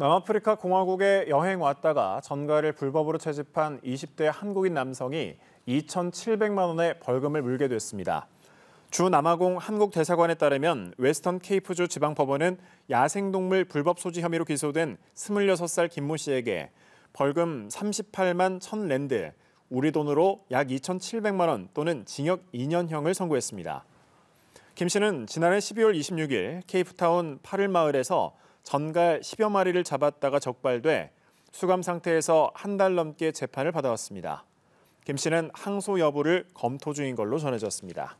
남아프리카 공화국에 여행 왔다가 전가를 불법으로 채집한 20대 한국인 남성이 2,700만 원의 벌금을 물게 됐습니다. 주 남아공 한국 대사관에 따르면 웨스턴 케이프주 지방법원은 야생동물 불법 소지 혐의로 기소된 26살 김모 씨에게 벌금 38만 1 0랜드 우리 돈으로 약 2,700만 원 또는 징역 2년형을 선고했습니다. 김 씨는 지난해 12월 26일 케이프타운 파를 마을에서 전갈 10여 마리를 잡았다가 적발돼 수감 상태에서 한 달 넘게 재판을 받아왔습니다. 김 씨는 항소 여부를 검토 중인 걸로 전해졌습니다.